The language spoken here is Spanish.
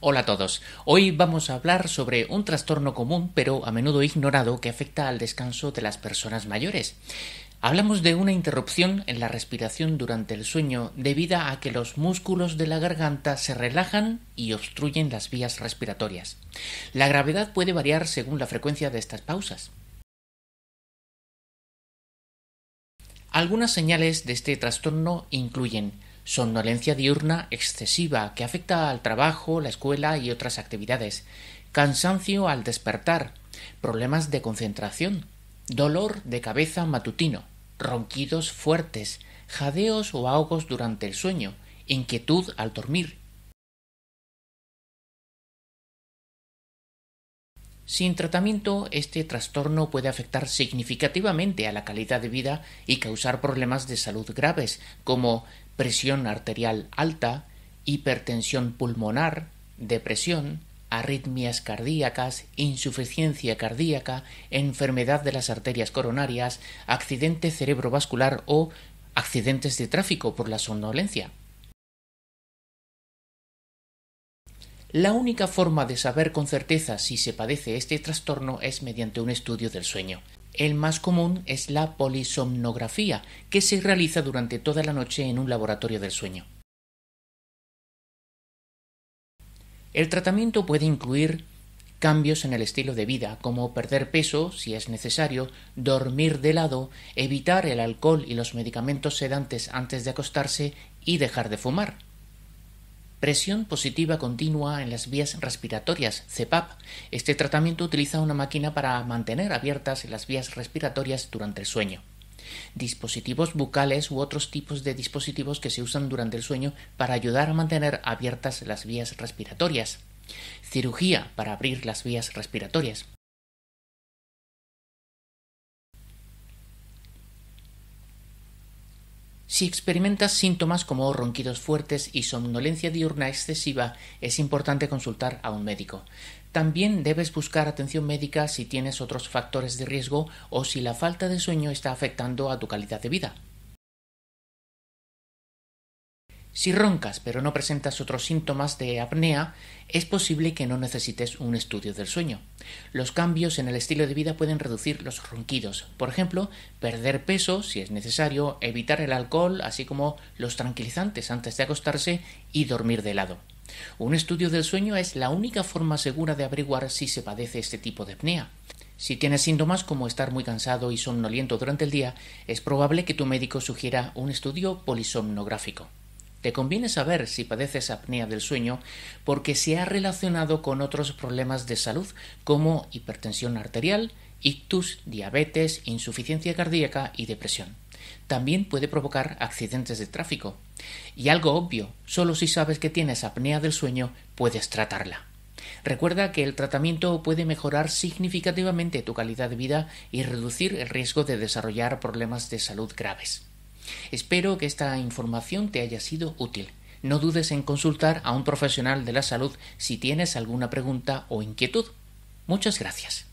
Hola a todos. Hoy vamos a hablar sobre un trastorno común pero a menudo ignorado que afecta al descanso de las personas mayores. Hablamos de una interrupción en la respiración durante el sueño debido a que los músculos de la garganta se relajan y obstruyen las vías respiratorias. La gravedad puede variar según la frecuencia de estas pausas. Algunas señales de este trastorno incluyen somnolencia diurna excesiva que afecta al trabajo, la escuela y otras actividades, cansancio al despertar, problemas de concentración, dolor de cabeza matutino, ronquidos fuertes, jadeos o ahogos durante el sueño, inquietud al dormir. Sin tratamiento, este trastorno puede afectar significativamente a la calidad de vida y causar problemas de salud graves como presión arterial alta, hipertensión pulmonar, depresión, arritmias cardíacas, insuficiencia cardíaca, enfermedad de las arterias coronarias, accidente cerebrovascular o accidentes de tráfico por la somnolencia. La única forma de saber con certeza si se padece este trastorno es mediante un estudio del sueño. El más común es la polisomnografía, que se realiza durante toda la noche en un laboratorio del sueño. El tratamiento puede incluir cambios en el estilo de vida, como perder peso si es necesario, dormir de lado, evitar el alcohol y los medicamentos sedantes antes de acostarse y dejar de fumar. Presión positiva continua en las vías respiratorias, CEPAP. Este tratamiento utiliza una máquina para mantener abiertas las vías respiratorias durante el sueño. Dispositivos bucales u otros tipos de dispositivos que se usan durante el sueño para ayudar a mantener abiertas las vías respiratorias. Cirugía para abrir las vías respiratorias. Si experimentas síntomas como ronquidos fuertes y somnolencia diurna excesiva, es importante consultar a un médico. También debes buscar atención médica si tienes otros factores de riesgo o si la falta de sueño está afectando a tu calidad de vida. Si roncas pero no presentas otros síntomas de apnea, es posible que no necesites un estudio del sueño. Los cambios en el estilo de vida pueden reducir los ronquidos, por ejemplo, perder peso si es necesario, evitar el alcohol, así como los tranquilizantes antes de acostarse y dormir de lado. Un estudio del sueño es la única forma segura de averiguar si se padece este tipo de apnea. Si tienes síntomas como estar muy cansado y somnoliento durante el día, es probable que tu médico sugiera un estudio polisomnográfico. Te conviene saber si padeces apnea del sueño porque se ha relacionado con otros problemas de salud como hipertensión arterial, ictus, diabetes, insuficiencia cardíaca y depresión. También puede provocar accidentes de tráfico. Y algo obvio, solo si sabes que tienes apnea del sueño puedes tratarla. Recuerda que el tratamiento puede mejorar significativamente tu calidad de vida y reducir el riesgo de desarrollar problemas de salud graves. Espero que esta información te haya sido útil. No dudes en consultar a un profesional de la salud si tienes alguna pregunta o inquietud. Muchas gracias.